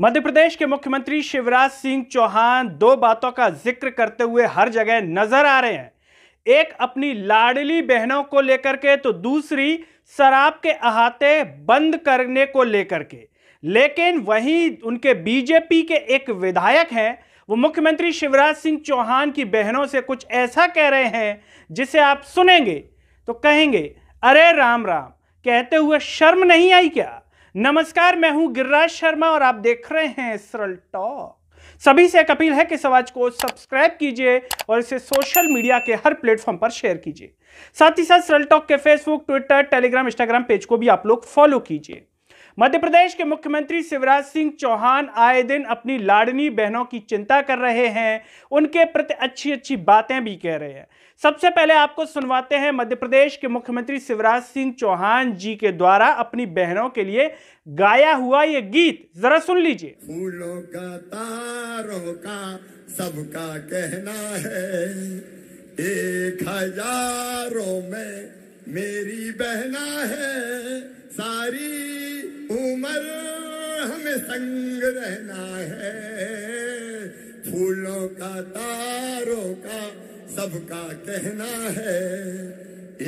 मध्य प्रदेश के मुख्यमंत्री शिवराज सिंह चौहान दो बातों का जिक्र करते हुए हर जगह नजर आ रहे हैं एक अपनी लाडली बहनों को लेकर के तो दूसरी शराब के अहाते बंद करने को लेकर के लेकिन वहीं उनके बीजेपी के एक विधायक हैं वो मुख्यमंत्री शिवराज सिंह चौहान की बहनों से कुछ ऐसा कह रहे हैं जिसे आप सुनेंगे तो कहेंगे अरे राम राम कहते हुए शर्म नहीं आई क्या नमस्कार मैं हूं गिरिराज शर्मा और आप देख रहे हैं सरल टॉक सभी से एक अपील है कि समाज को सब्सक्राइब कीजिए और इसे सोशल मीडिया के हर प्लेटफॉर्म पर शेयर कीजिए साथ ही साथ सरल टॉक के Facebook Twitter Telegram Instagram page को भी आप लोग फॉलो कीजिए मध्य प्रदेश के मुख्यमंत्री शिवराज सिंह चौहान आए दिन अपनी लाडनी बहनों की चिंता कर रहे हैं उनके प्रति अच्छी अच्छी बातें भी कह रहे हैं सबसे पहले आपको सुनवाते हैं मध्य प्रदेश के मुख्यमंत्री शिवराज सिंह चौहान जी के द्वारा अपनी बहनों के लिए गाया हुआ ये गीत जरा सुन लीजिए फूलों का तारों का सबका कहना है एक हजारों में मेरी बहना है सारी उम्र हमें संग रहना है फूलों का तारों का सबका कहना है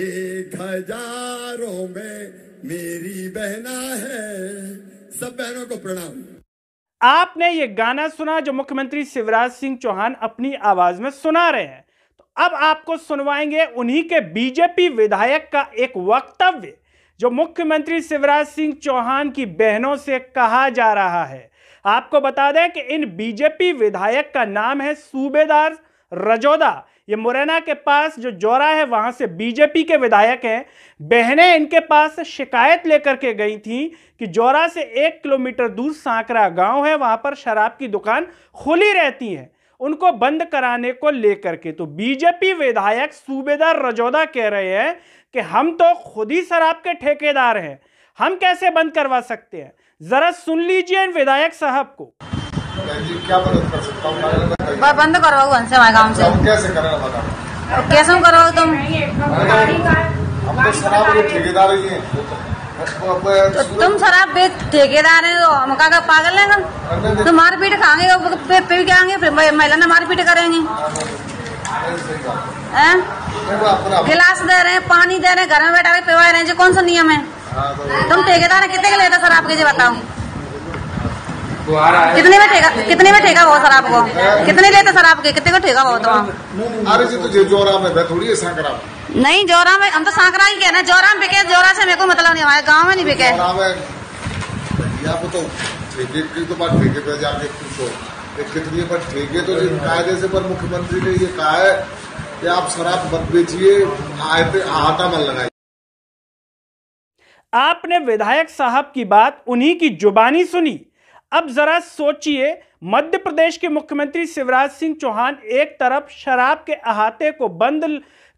एक हजारों में मेरी बहना है सब बहनों को प्रणाम आपने ये गाना सुना जो मुख्यमंत्री शिवराज सिंह चौहान अपनी आवाज में सुना रहे हैं तो अब आपको सुनवाएंगे उन्हीं के बीजेपी विधायक का एक वक्तव्य जो मुख्यमंत्री शिवराज सिंह चौहान की बहनों से कहा जा रहा है आपको बता दें कि इन बीजेपी विधायक का नाम है सूबेदार रजौदा ये मुरैना के पास जो जोरा है वहाँ से बीजेपी के विधायक हैं बहनें इनके पास शिकायत लेकर के गई थी कि जोरा से एक किलोमीटर दूर सांकरा गांव है वहाँ पर शराब की दुकान खुली रहती है उनको बंद कराने को लेकर के तो बीजेपी विधायक सूबेदार रजौदा कह रहे हैं कि हम तो खुद ही शराब के ठेकेदार हैं हम कैसे बंद करवा सकते हैं जरा सुन लीजिए इन विधायक साहब को क्या कर सकता हूँ बंद करवाओ से कैसे कैसे करवाओ तुम हम तो शराब के ठेकेदार ही हैं तो तुम सर आप ठेकेदार है तो हम कहा पागल है ना तो मारपीट खाएंगे पी के आएंगे फिर महिला ने मारपीट करेंगे हाँ, हाँ, हाँ, गिलास दे रहे हैं पानी दे रहे हैं घर में बैठा रहे पिवा रहे हैं कौन सा नियम है तो- तुम ठेकेदार कितने के लेते सर आपके जी बताओ कितने में ठेका कितने में ठेका हुआ सर आपको कितने लेते सर आपके कितने का ठेका हुआ अरे जी तुझे तो जोरा में थोड़ी सांकरा नहीं जोरा में हम तो सांकरा ही कहना जोरा में बिके जोरा से मेरे को मतलब नहीं हमारे गाँव में नहीं बिके तो तो बात ठेके पे जाके पूछो कितनी पर ठेके तो जिन कायदे से पर मुख्यमंत्री ने ये कहा है कि आप शराब मत बेचिए आहता मत लगाइए आपने विधायक साहब की बात उन्हीं की जुबानी सुनी अब जरा सोचिए मध्य प्रदेश के मुख्यमंत्री शिवराज सिंह चौहान एक तरफ शराब के अहाते को बंद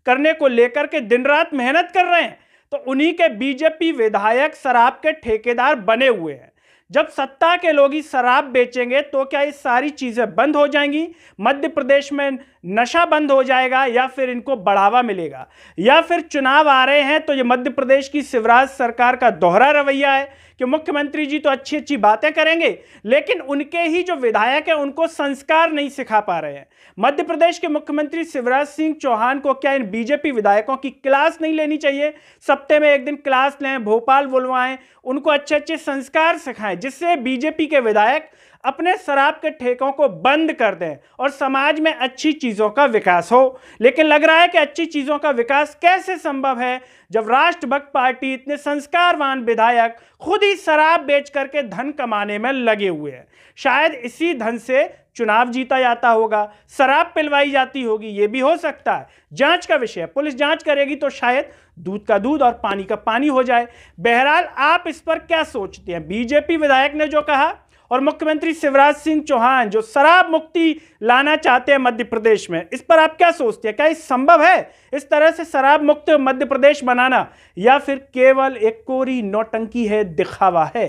करने को लेकर के दिन रात मेहनत कर रहे हैं तो उन्हीं के बीजेपी विधायक शराब के ठेकेदार बने हुए हैं जब सत्ता के लोग ही शराब बेचेंगे तो क्या ये सारी चीज़ें बंद हो जाएंगी मध्य प्रदेश में नशा बंद हो जाएगा या फिर इनको बढ़ावा मिलेगा या फिर चुनाव आ रहे हैं तो ये मध्य प्रदेश की शिवराज सरकार का दोहरा रवैया है कि मुख्यमंत्री जी तो अच्छी अच्छी बातें करेंगे लेकिन उनके ही जो विधायक हैं उनको संस्कार नहीं सिखा पा रहे हैं मध्य प्रदेश के मुख्यमंत्री शिवराज सिंह चौहान को क्या इन बीजेपी विधायकों की क्लास नहीं लेनी चाहिए सप्ते में एक दिन क्लास लें भोपाल बुलवाएं उनको अच्छे अच्छे संस्कार सिखाएं जिससे बीजेपी के विधायक अपने शराब के ठेकों को बंद कर दें और समाज में अच्छी चीज़ों का विकास हो लेकिन लग रहा है कि अच्छी चीज़ों का विकास कैसे संभव है जब राष्ट्रभक्त पार्टी इतने संस्कारवान विधायक खुद ही शराब बेच करके धन कमाने में लगे हुए हैं शायद इसी धन से चुनाव जीता जाता होगा शराब पिलवाई जाती होगी ये भी हो सकता है जांच का विषय पुलिस जांच करेगी तो शायद दूध का दूध और पानी का पानी हो जाए बहरहाल आप इस पर क्या सोचते हैं बीजेपी विधायक ने जो कहा और मुख्यमंत्री शिवराज सिंह चौहान जो शराब मुक्ति लाना चाहते हैं मध्य प्रदेश में इस पर आप क्या सोचते हैं क्या ये संभव है इस तरह से शराब मुक्त मध्य प्रदेश बनाना या फिर केवल एक कोरी नौटंकी है दिखावा है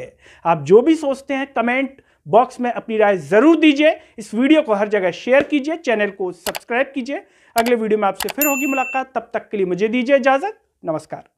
आप जो भी सोचते हैं कमेंट बॉक्स में अपनी राय ज़रूर दीजिए इस वीडियो को हर जगह शेयर कीजिए चैनल को सब्सक्राइब कीजिए अगले वीडियो में आपसे फिर होगी मुलाकात तब तक के लिए मुझे दीजिए इजाज़त नमस्कार